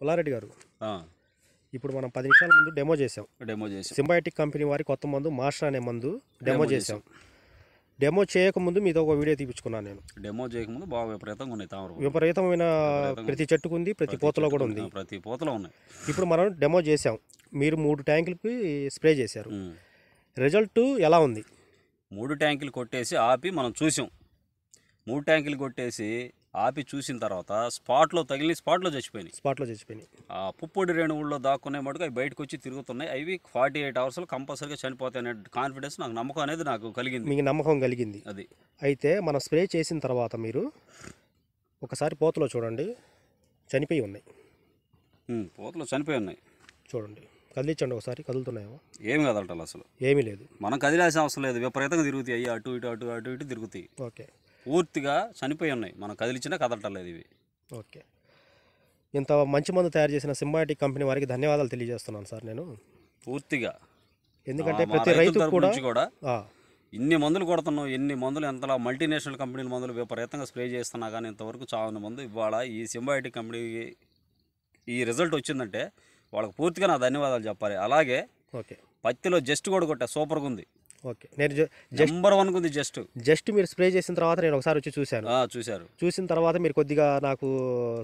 పుల్లారెడ్డి గారు ఇప్పుడు మనం పది నిమిషాల ముందు డెమో చేసాం డెమో చేసాం సింబయాటిక్ కంపెనీ వారి కొత్త మందు మాస్టర్ అనే మందు డెమో చేసాం డెమో చేయకముందు మీతో ఒక వీడియో తీపించుకున్నాను నేను డెమో చేయకముందు బాగా విపరీతంగా ఉన్నాయి తామర విపరీతమైన ప్రతి చెట్టుకు ఉంది ప్రతి పోతలో కూడా ఉంది ప్రతి పోతలో ఉన్నాయి ఇప్పుడు మనం డెమో చేసాం మీరు మూడు ట్యాంకులకి స్ప్రే చేశారు రిజల్ట్ ఎలా ఉంది మూడు ట్యాంకులు కొట్టేసి ఆపి మనం చూసాం మూడు ట్యాంకులు కొట్టేసి ఆపి చూసిన తర్వాత స్పాట్లో తగిలి స్పాట్లో చచ్చిపోయినాయి స్పాట్లో చచ్చిపోయినాయి ఆ పుప్పొడి రేణువుల్లో దాక్కునే మటుకు అవి బయటకు వచ్చి తిరుగుతున్నాయి అవి ఫార్టీ ఎయిట్ అవర్స్లో కంపల్సరీగా చనిపోతాయి అనే కాన్ఫిడెన్స్ నాకు నమ్మకం అనేది నాకు కలిగింది మీకు నమ్మకం కలిగింది అది అయితే మన స్ప్రే చేసిన తర్వాత మీరు ఒకసారి పోతలో చూడండి చనిపోయి ఉన్నాయి పోతలో చనిపోయి ఉన్నాయి చూడండి కదిలించండి ఒకసారి కదులుతున్నాయో ఏమి కదలటం అసలు ఏమీ లేదు మనం కదిలాల్సిన అవసరం లేదు విపరీతంగా తిరుగుతాయి అటు ఇటు అటు అటు ఇటు తిరుగుతాయి ఓకే పూర్తిగా చనిపోయి ఉన్నాయి మనం కదిలించినా కదలటలేదు ఇవి ఓకే ఇంత మంచి మందు తయారు చేసిన సింబాటిక్ కంపెనీ వారికి ధన్యవాదాలు తెలియజేస్తున్నాను సార్ నేను పూర్తిగా ఎందుకంటే ప్రతి రైతు కూడా ఇన్ని మందులు కొడుతున్నాం ఎన్ని మందులు ఎంతలా మల్టీనేషనల్ కంపెనీల మందులు విపరీతంగా స్ప్రే చేస్తున్నా కానీ ఇంతవరకు చావని మందు ఇవాళ ఈ సింబాటిక్ కంపెనీ ఈ రిజల్ట్ వచ్చిందంటే వాళ్ళకి పూర్తిగా నా ధన్యవాదాలు చెప్పాలి అలాగే ఓకే పత్తిలో జస్ట్ కూడా కొట్టా సూపర్గా ఉంది ఓకే నేను నెంబర్ వన్ ఉంది జస్ట్ జస్ట్ మీరు స్ప్రే చేసిన తర్వాత నేను ఒకసారి వచ్చి చూశాను చూశారు చూసిన తర్వాత మీరు కొద్దిగా నాకు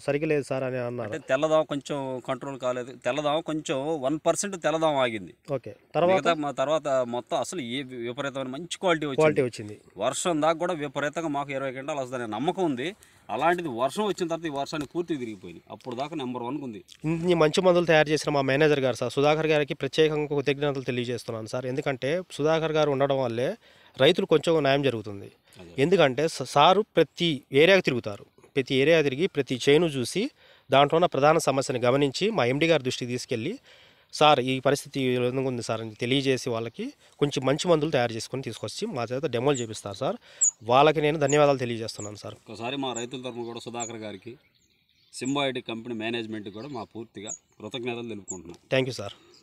సరిగ్గా లేదు సార్ అని అన్నారు తెల్లదాం కొంచెం కంట్రోల్ కాలేదు తెల్లదాం కొంచెం వన్ పర్సెంట్ తెల్లదాం ఆగింది ఓకే తర్వాత మా తర్వాత మొత్తం అసలు ఏ విపరీతమైన మంచి క్వాలిటీ క్వాలిటీ వచ్చింది వర్షం దాకా కూడా విపరీతంగా మాకు ఇరవై గంటలు వస్తుందనే నమ్మకం ఉంది అలాంటిది వర్షం వచ్చిన తర్వాత ఈ వర్షాన్ని పూర్తిగా తిరిగిపోయింది అప్పుడు దాకా నెంబర్ వన్ ఉంది ఇన్ని మంచి మందులు తయారు చేసిన మా మేనేజర్ గారు సార్ సుధాకర్ గారికి ప్రత్యేకంగా కృతజ్ఞతలు తెలియజేస్తున్నాను సార్ ఎందుకంటే సుధాకర్ గారు ఉండడం వల్లే రైతులు కొంచెం న్యాయం జరుగుతుంది ఎందుకంటే సారు ప్రతి ఏరియాకి తిరుగుతారు ప్రతి ఏరియా తిరిగి ప్రతి చేను చూసి దాంట్లో ఉన్న ప్రధాన సమస్యను గమనించి మా ఎండి గారి దృష్టికి తీసుకెళ్ళి సార్ ఈ పరిస్థితి ఈ విధంగా ఉంది సార్ అని తెలియజేసి వాళ్ళకి కొంచెం మంచి మందులు తయారు చేసుకొని తీసుకొచ్చి మా చేత డెమోలు చేపిస్తారు సార్ వాళ్ళకి నేను ధన్యవాదాలు తెలియజేస్తున్నాను సార్ ఒకసారి మా రైతుల తరఫున కూడా సుధాకర్ గారికి సింబాయిటిక్ కంపెనీ మేనేజ్మెంట్కి కూడా మా పూర్తిగా కృతజ్ఞతలు తెలుపుకుంటున్నాను థ్యాంక్ యూ సార్